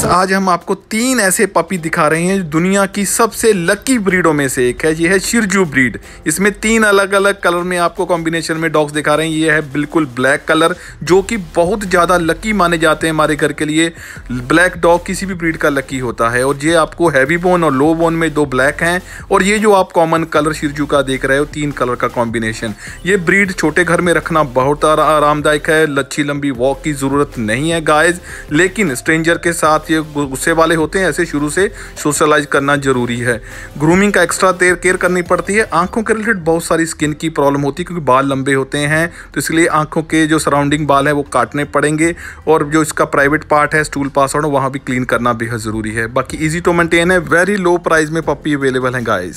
friends आज हम आपको तीन ऐसे पपी दिखा रहे हैं जो दुनिया की सबसे लकी ब्रीडों में से एक है ये है शिरजू ब्रीड इसमें तीन अलग अलग कलर में आपको कॉम्बिनेशन में डॉग्स दिखा रहे हैं ये है बिल्कुल ब्लैक कलर जो कि बहुत ज़्यादा लकी माने जाते हैं हमारे घर के लिए ब्लैक डॉग किसी भी ब्रीड का लकी होता है और ये आपको हैवी बोन और लो बोन में दो ब्लैक हैं और ये जो आप कॉमन कलर शिरजू का देख रहे हो तीन कलर का कॉम्बिनेशन ये ब्रीड छोटे घर में रखना बहुत आरामदायक है लच्छी लंबी वॉक की ज़रूरत नहीं है गाइज लेकिन स्ट्रेंजर के साथ साथ ये गुस्से वाले होते हैं ऐसे शुरू से सोशलाइज करना ज़रूरी है ग्रूमिंग का एक्स्ट्रा तेर केयर करनी पड़ती है आंखों के रिलेटेड बहुत सारी स्किन की प्रॉब्लम होती है क्योंकि बाल लंबे होते हैं तो इसलिए आंखों के जो सराउंडिंग बाल है वो काटने पड़ेंगे और जो इसका प्राइवेट पार्ट है स्टूल पास आउट वहाँ भी क्लीन करना बेहद ज़रूरी है बाकी ईजी टू मेंटेन है वेरी लो प्राइस में पप्पी अवेलेबल हैं गाइस